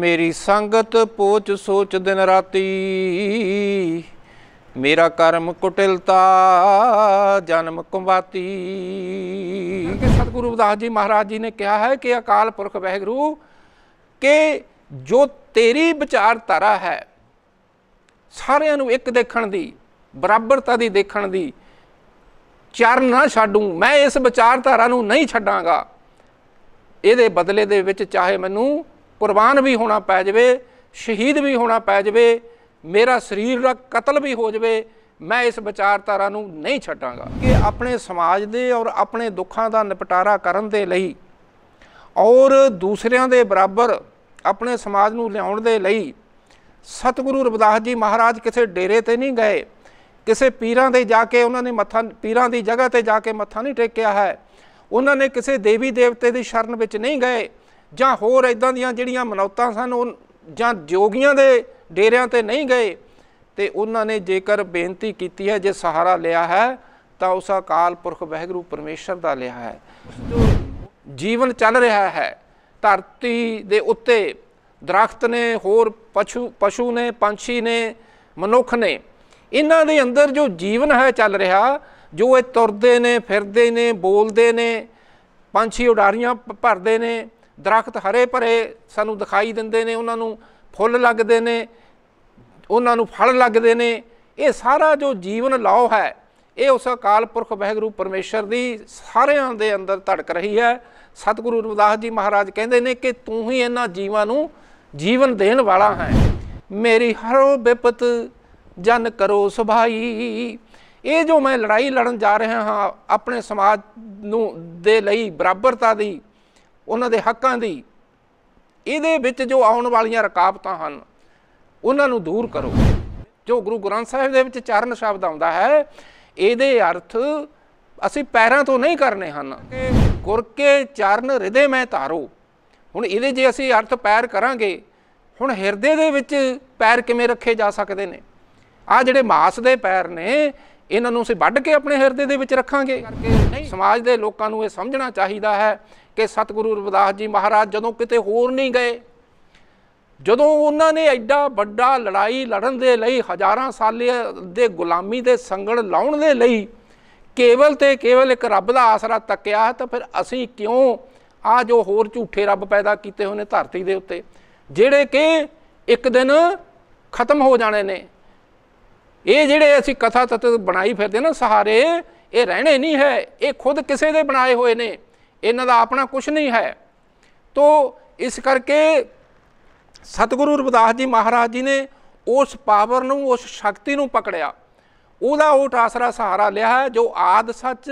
ਮੇਰੀ ਸੰਗਤ ਪੋਚ ਸੋਚ ਦਿਨ ਰਾਤੀ ਮੇਰਾ ਕਰਮ ਕੁਟਿਲਤਾ ਜਨਮ ਕੁੰਬਾਤੀ ਕਿ ਸਤਿਗੁਰੂ ਰਵਿਦਾਸ ਜੀ ਮਹਾਰਾਜ ਜੀ ਨੇ ਕਿਹਾ ਹੈ ਕਿ ਅਕਾਲ ਪੁਰਖ ਵਹਿਗੁਰੂ ਕਿ ਜੋ ਤੇਰੀ ਵਿਚਾਰ ਤਾਰਾ ਹੈ ਸਾਰਿਆਂ ਨੂੰ ਇੱਕ ਦੇਖਣ ਦੀ ਬਰਾਬਰਤਾ ਦੀ ਦੇਖਣ ਦੀ ਚਰ ਨਾ ਛੱਡੂ ਮੈਂ ਇਸ ਵਿਚਾਰ ਤਾਰਾ ਨੂੰ ਨਹੀਂ ਛੱਡਾਂਗਾ ਇਹਦੇ ਬਦਲੇ ਦੇ ਵਿੱਚ ਚਾਹੇ ਮੈਨੂੰ ਕੁਰਬਾਨ ਵੀ ਹੋਣਾ ਪੈ ਜਾਵੇ ਸ਼ਹੀਦ ਵੀ ਹੋਣਾ ਪੈ ਜਾਵੇ ਮੇਰਾ ਸਰੀਰ ਦਾ ਕਤਲ ਵੀ ਹੋ ਜਾਵੇ ਮੈਂ ਇਸ ਵਿਚਾਰਧਾਰਾ ਨੂੰ ਨਹੀਂ ਛੱਡਾਂਗਾ ਕਿ ਆਪਣੇ ਸਮਾਜ ਦੇ ਔਰ ਆਪਣੇ ਦੁੱਖਾਂ ਦਾ ਨਿਪਟਾਰਾ ਕਰਨ ਦੇ ਲਈ ਔਰ ਦੂਸਰਿਆਂ ਦੇ ਬਰਾਬਰ ਆਪਣੇ ਸਮਾਜ ਨੂੰ ਲਿਆਉਣ ਦੇ ਲਈ ਸਤਿਗੁਰੂ ਰਵਿਦਾਸ ਜੀ ਮਹਾਰਾਜ ਕਿਸੇ ਡੇਰੇ ਤੇ ਨਹੀਂ ਗਏ ਕਿਸੇ ਪੀਰਾਂ ਦੇ ਜਾ ਕੇ ਉਹਨਾਂ ਨੇ ਮੱਥਾ ਪੀਰਾਂ ਦੀ ਜਗ੍ਹਾ ਤੇ ਜਾ ਕੇ ਮੱਥਾ ਨਹੀਂ ਟੇਕਿਆ ਹੈ ਉਹਨਾਂ ਨੇ ਕਿਸੇ ਦੇਵੀ ਦੇਵਤੇ ਦੀ ਸ਼ਰਨ ਵਿੱਚ ਨਹੀਂ ਗਏ ਜਾਂ ਹੋਰ ਇਦਾਂ ਦੀਆਂ ਜਿਹੜੀਆਂ ਮਨੌਤਾਂ ਸਨ ਉਹ ਜਾਂ ਜੋਗੀਆਂ ਦੇ ਡੇਰਿਆਂ ਤੇ ਨਹੀਂ ਗਏ ਤੇ ਉਹਨਾਂ ਨੇ ਜੇਕਰ ਬੇਨਤੀ ਕੀਤੀ ਹੈ ਜੇ ਸਹਾਰਾ ਲਿਆ ਹੈ ਤਾਂ ਉਸ ਅਕਾਲ ਪੁਰਖ ਵਹਿਗੁਰੂ ਪਰਮੇਸ਼ਰ ਦਾ ਲਿਆ ਹੈ ਜੋ ਜੀਵਨ ਚੱਲ ਰਿਹਾ ਹੈ ਧਰਤੀ ਦੇ ਉੱਤੇ ਦਰਖਤ ਨੇ ਹੋਰ ਪਸ਼ੂ ਪਸ਼ੂ ਨੇ ਪੰਛੀ ਨੇ ਮਨੁੱਖ ਨੇ ਇਹਨਾਂ ਦੇ ਅੰਦਰ ਜੋ ਜੀਵਨ ਹੈ ਚੱਲ ਰਿਹਾ ਜੋ ਇਹ ਤੁਰਦੇ ਨੇ ਫਿਰਦੇ ਨੇ ਬੋਲਦੇ ਨੇ ਪੰਛੀ ਉਡਾਰੀਆਂ ਭਰਦੇ ਨੇ ਦਰਖਤ ਹਰੇ ਭਰੇ ਸਾਨੂੰ ਦਿਖਾਈ ਦਿੰਦੇ ਨੇ ਉਹਨਾਂ ਨੂੰ ਫੁੱਲ ਲੱਗਦੇ ਨੇ ਉਹਨਾਂ ਨੂੰ ਫਲ ਲੱਗਦੇ ਨੇ ਇਹ ਸਾਰਾ ਜੋ ਜੀਵਨ ਲਾਉ ਹੈ ਇਹ ਉਸ ਅਕਾਲ ਪੁਰਖ ਵਹਿਗੁਰੂ ਪਰਮੇਸ਼ਰ ਦੀ ਸਾਰਿਆਂ ਦੇ ਅੰਦਰ ਧੜਕ ਰਹੀ ਹੈ ਸਤਿਗੁਰੂ ਰਵਿਦਾਸ ਜੀ ਮਹਾਰਾਜ ਕਹਿੰਦੇ ਨੇ ਕਿ ਤੂੰ ਹੀ ਇਹਨਾਂ ਜੀਵਾਂ ਨੂੰ ਜੀਵਨ ਦੇਣ ਵਾਲਾ ਹੈ ਮੇਰੀ ਹਰੋ ਬਿਪਤ ਜਨ ਕਰੋ ਸੁਭਾਈ ਇਹ ਜੋ ਮੈਂ ਲੜਾਈ ਲੜਨ ਜਾ ਰਿਹਾ ਹਾਂ ਆਪਣੇ ਸਮਾਜ ਨੂੰ ਦੇ ਲਈ ਬਰਾਬਰਤਾ ਦੀ ਉਹਨਾਂ ਦੇ ਹੱਕਾਂ ਦੀ ਇਹਦੇ ਵਿੱਚ ਜੋ ਆਉਣ ਵਾਲੀਆਂ ਰਕਾਬਤਾਂ ਹਨ ਉਹਨਾਂ ਨੂੰ ਦੂਰ ਕਰੋ ਜੋ ਗੁਰੂ ਗ੍ਰੰਥ ਸਾਹਿਬ ਦੇ ਵਿੱਚ ਚਰਨ ਸ਼ਬਦ ਆਉਂਦਾ ਹੈ ਇਹਦੇ ਅਰਥ ਅਸੀਂ ਪੈਰਾਂ ਤੋਂ ਨਹੀਂ ਕਰਨੇ ਹਨ ਗੁਰ ਕੇ ਚਰਨ ਹਿਰਦੇ ਮੈਂ ਧਾਰੋ ਹੁਣ ਇਹਦੇ ਜੇ ਅਸੀਂ ਅਰਥ ਪੈਰ ਕਰਾਂਗੇ ਹੁਣ ਹਿਰਦੇ ਦੇ ਵਿੱਚ ਪੈਰ ਕਿਵੇਂ ਰੱਖੇ ਜਾ ਸਕਦੇ ਨੇ ਆ ਜਿਹੜੇ ਮਾਸ ਦੇ ਪੈਰ ਨੇ ਇਹਨਾਂ ਨੂੰ ਅਸੀਂ ਵੱਢ ਕੇ ਆਪਣੇ ਹਿਰਦੇ ਦੇ ਵਿੱਚ ਰੱਖਾਂਗੇ ਸਮਾਜ ਦੇ ਲੋਕਾਂ ਨੂੰ ਇਹ ਸਮਝਣਾ ਚਾਹੀਦਾ ਹੈ ਕਿ ਸਤਿਗੁਰੂ ਰਵਿਦਾਸ ਜੀ ਮਹਾਰਾਜ ਜਦੋਂ ਕਿਤੇ ਹੋਰ ਨਹੀਂ ਗਏ ਜਦੋਂ ਉਹਨਾਂ ਨੇ ਐਡਾ ਵੱਡਾ ਲੜਾਈ ਲੜਨ ਦੇ ਲਈ ਹਜ਼ਾਰਾਂ ਸਾਲੇ ਦੇ ਗੁਲਾਮੀ ਦੇ ਸੰਗਣ ਲਾਉਣ ਦੇ ਲਈ ਕੇਵਲ ਤੇ ਕੇਵਲ ਇੱਕ ਰੱਬ ਦਾ ਆਸਰਾ ਤੱਕਿਆ ਤਾਂ ਫਿਰ ਅਸੀਂ ਕਿਉਂ ਆ ਜੋ ਹੋਰ ਝੂਠੇ ਰੱਬ ਪੈਦਾ ਕੀਤੇ ਹੋਏ ਨੇ ਧਰਤੀ ਦੇ ਉੱਤੇ ਜਿਹੜੇ ਕਿ ਇੱਕ ਦਿਨ ਖਤਮ ਹੋ ਜਾਣੇ ਨੇ ਇਹ ਜਿਹੜੇ ਅਸੀਂ ਕਥਾ ਤਤ ਬਣਾਈ ਫਿਰਦੇ ਨਾ ਸਹਾਰੇ ਇਹ ਰਹਿਣੇ ਨਹੀਂ ਹੈ ਇਹ ਖੁਦ ਕਿਸੇ ਦੇ ਬਣਾਏ ਹੋਏ ਨੇ ਇਹਨਾਂ ਦਾ ਆਪਣਾ ਕੁਝ ਨਹੀਂ ਹੈ ਤੋਂ ਇਸ ਕਰਕੇ ਸਤਿਗੁਰੂ ਰਵਿਦਾਸ ਜੀ ਮਹਾਰਾਜ ਜੀ ਨੇ ਉਸ ਪਾਵਰ ਨੂੰ ਉਸ ਸ਼ਕਤੀ ਨੂੰ ਪਕੜਿਆ ਉਹਦਾ ਉਹ ਟਾਸਰਾ ਸਹਾਰਾ ਲਿਆ ਹੈ ਜੋ ਆਦ ਸੱਚ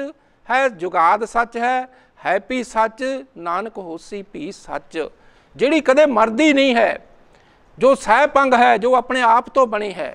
ਹੈ ਜੁਗਾਦ ਸੱਚ ਹੈ ਹੈਪੀ ਸੱਚ ਨਾਨਕ ਹੋਸੀ ਭੀ ਸੱਚ ਜਿਹੜੀ ਕਦੇ ਮਰਦੀ ਨਹੀਂ ਹੈ ਜੋ ਸਹਿਪੰਗ ਹੈ ਜੋ ਆਪਣੇ ਆਪ ਤੋਂ ਬਣੀ ਹੈ